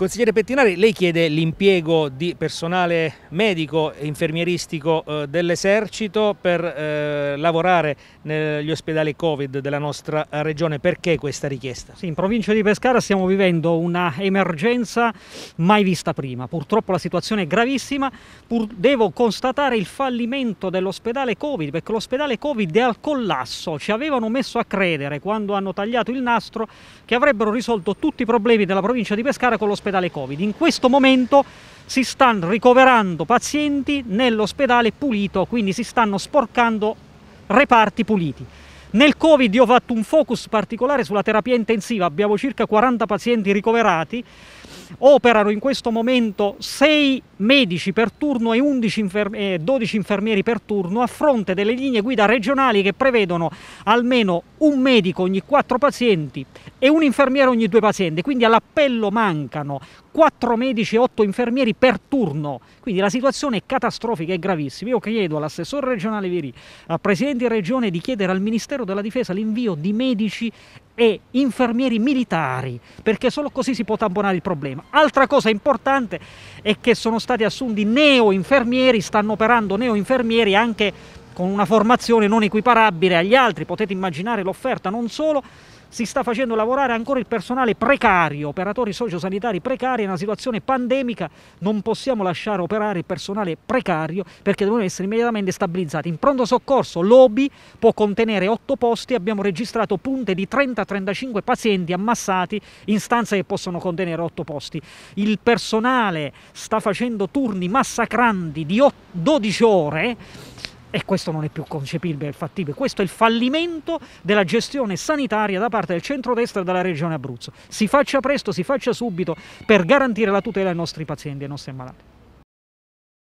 Consigliere Pettinari, lei chiede l'impiego di personale medico e infermieristico eh, dell'esercito per eh, lavorare negli ospedali Covid della nostra regione. Perché questa richiesta? Sì, in provincia di Pescara stiamo vivendo una emergenza mai vista prima. Purtroppo la situazione è gravissima. Pur devo constatare il fallimento dell'ospedale Covid perché l'ospedale Covid è al collasso. Ci avevano messo a credere quando hanno tagliato il nastro che avrebbero risolto tutti i problemi della provincia di Pescara con l'ospedale all'ospedale Covid. In questo momento si stanno ricoverando pazienti nell'ospedale pulito, quindi si stanno sporcando reparti puliti. Nel Covid io ho fatto un focus particolare sulla terapia intensiva, abbiamo circa 40 pazienti ricoverati operano in questo momento 6 medici per turno e 11 infer- eh, 12 infermieri per turno a fronte delle linee guida regionali che prevedono almeno un medico ogni 4 pazienti e un infermiere ogni 2 pazienti, quindi all'appello mancano 4 medici e 8 infermieri per turno, quindi la situazione è catastrofica e gravissima. Io chiedo all'assessore regionale Viri, al Presidente di Regione di chiedere al Ministero della Difesa l'invio di medici e infermieri militari, perché solo così si può tamponare il problema. Altra cosa importante è che sono stati assunti neo-infermieri, stanno operando neo-infermieri anche con una formazione non equiparabile agli altri, potete immaginare l'offerta non solo si sta facendo lavorare ancora il personale precario, operatori sociosanitari precari, in una situazione pandemica non possiamo lasciare operare il personale precario perché devono essere immediatamente stabilizzati. In pronto soccorso l'OBI può contenere 8 posti, abbiamo registrato punte di 30-35 pazienti ammassati in stanze che possono contenere 8 posti. Il personale sta facendo turni massacranti di 12 ore e questo non è più concepibile e fattibile. Questo è il fallimento della gestione sanitaria da parte del centrodestra e della regione Abruzzo. Si faccia presto, si faccia subito per garantire la tutela ai nostri pazienti e ai nostri ammalati.